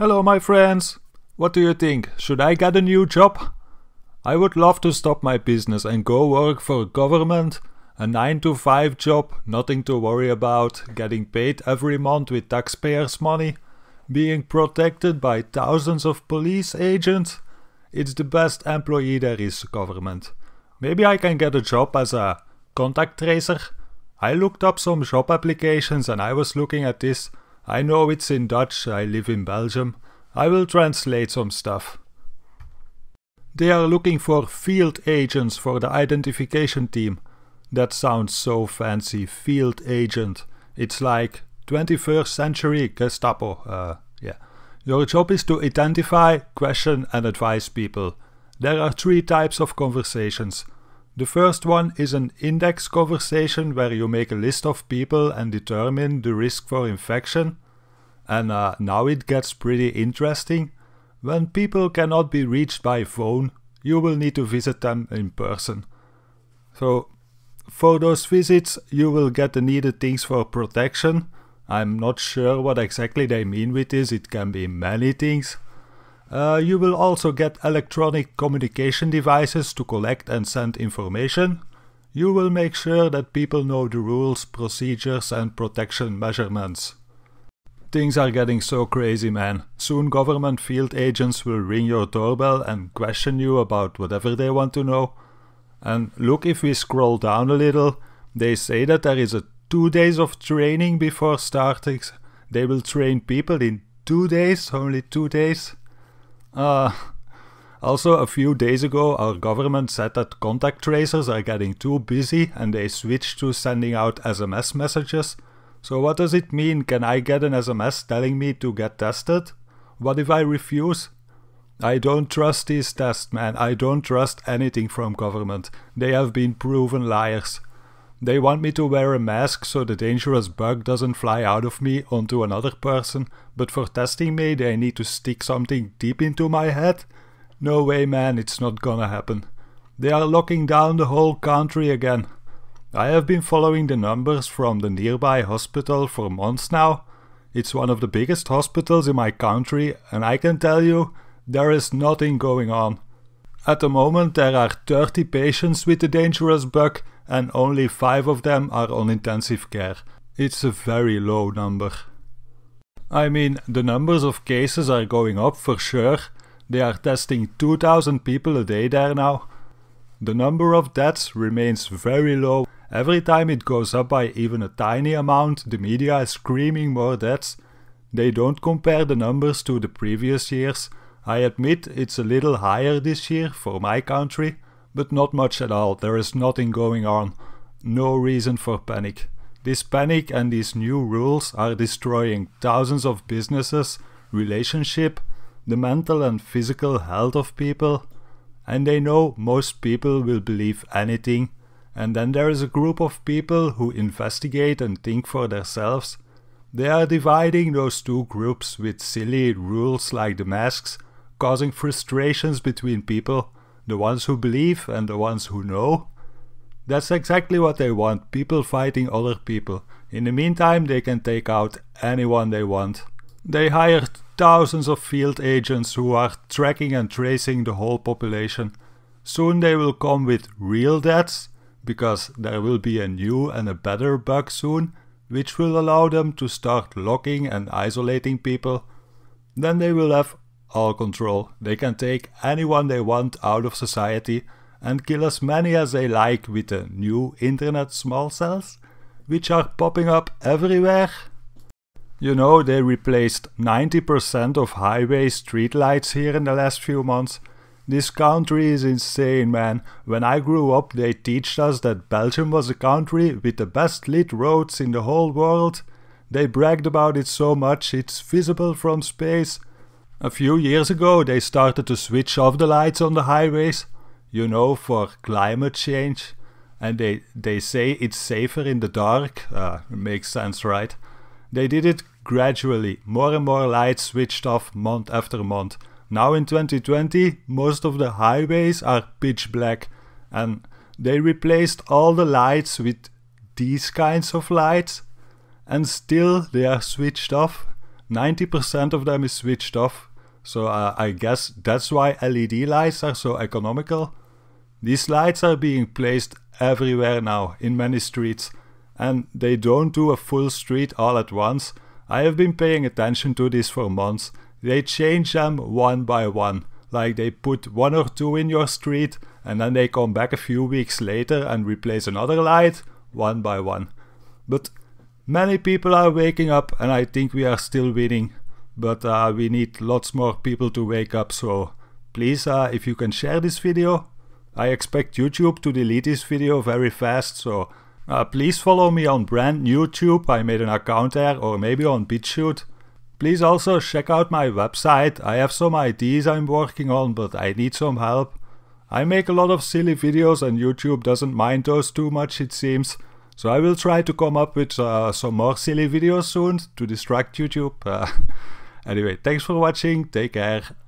Hello, my friends. What do you think? Should I get a new job? I would love to stop my business and go work for government. A 9 to 5 job, nothing to worry about, getting paid every month with taxpayers' money, being protected by thousands of police agents. It's the best employee there is, government. Maybe I can get a job as a contact tracer. I looked up some job applications and I was looking at this I know it's in Dutch, I live in Belgium. I will translate some stuff. They are looking for field agents for the identification team. That sounds so fancy, field agent. It's like 21st century Gestapo, uh, yeah. Your job is to identify, question and advise people. There are three types of conversations. The first one is an index conversation where you make a list of people and determine the risk for infection. And uh, now it gets pretty interesting. When people cannot be reached by phone, you will need to visit them in person. So, for those visits, you will get the needed things for protection. I'm not sure what exactly they mean with this, it can be many things. Uh, you will also get electronic communication devices to collect and send information. You will make sure that people know the rules, procedures and protection measurements. Things are getting so crazy, man. Soon government field agents will ring your doorbell and question you about whatever they want to know. And look, if we scroll down a little, they say that there is a two days of training before starting. They will train people in two days, only two days. Uh, also, a few days ago, our government said that contact tracers are getting too busy and they switched to sending out SMS messages so what does it mean? Can I get an SMS telling me to get tested? What if I refuse? I don't trust these tests, man. I don't trust anything from government. They have been proven liars. They want me to wear a mask so the dangerous bug doesn't fly out of me onto another person, but for testing me they need to stick something deep into my head? No way, man, it's not gonna happen. They are locking down the whole country again. I have been following the numbers from the nearby hospital for months now. It's one of the biggest hospitals in my country, and I can tell you, there is nothing going on. At the moment, there are 30 patients with the dangerous bug, and only 5 of them are on intensive care. It's a very low number. I mean, the numbers of cases are going up for sure. They are testing 2000 people a day there now. The number of deaths remains very low Every time it goes up by even a tiny amount, the media is screaming more deaths. They don't compare the numbers to the previous years. I admit it's a little higher this year for my country, but not much at all. There is nothing going on. No reason for panic. This panic and these new rules are destroying thousands of businesses, relationship, the mental and physical health of people. And they know most people will believe anything and then there is a group of people who investigate and think for themselves. They are dividing those two groups with silly rules like the masks, causing frustrations between people, the ones who believe and the ones who know. That's exactly what they want, people fighting other people. In the meantime, they can take out anyone they want. They hired thousands of field agents who are tracking and tracing the whole population. Soon they will come with real deaths, because there will be a new and a better bug soon, which will allow them to start locking and isolating people. Then they will have all control. They can take anyone they want out of society and kill as many as they like with the new internet small cells, which are popping up everywhere. You know, they replaced 90% of highway streetlights here in the last few months, this country is insane, man. When I grew up, they taught us that Belgium was a country with the best lit roads in the whole world. They bragged about it so much, it's visible from space. A few years ago, they started to switch off the lights on the highways, you know, for climate change. And they, they say it's safer in the dark. Uh, makes sense, right? They did it gradually. More and more lights switched off month after month. Now in 2020, most of the highways are pitch black and they replaced all the lights with these kinds of lights and still they are switched off. 90% of them is switched off. So uh, I guess that's why LED lights are so economical. These lights are being placed everywhere now in many streets and they don't do a full street all at once. I have been paying attention to this for months they change them one by one. Like they put one or two in your street and then they come back a few weeks later and replace another light one by one. But many people are waking up and I think we are still winning. But uh, we need lots more people to wake up so please uh, if you can share this video. I expect YouTube to delete this video very fast so uh, please follow me on brand YouTube, I made an account there or maybe on BitChute. Please also check out my website. I have some ideas I'm working on, but I need some help. I make a lot of silly videos and YouTube doesn't mind those too much it seems. So I will try to come up with uh, some more silly videos soon to distract YouTube. Uh, anyway, thanks for watching, take care.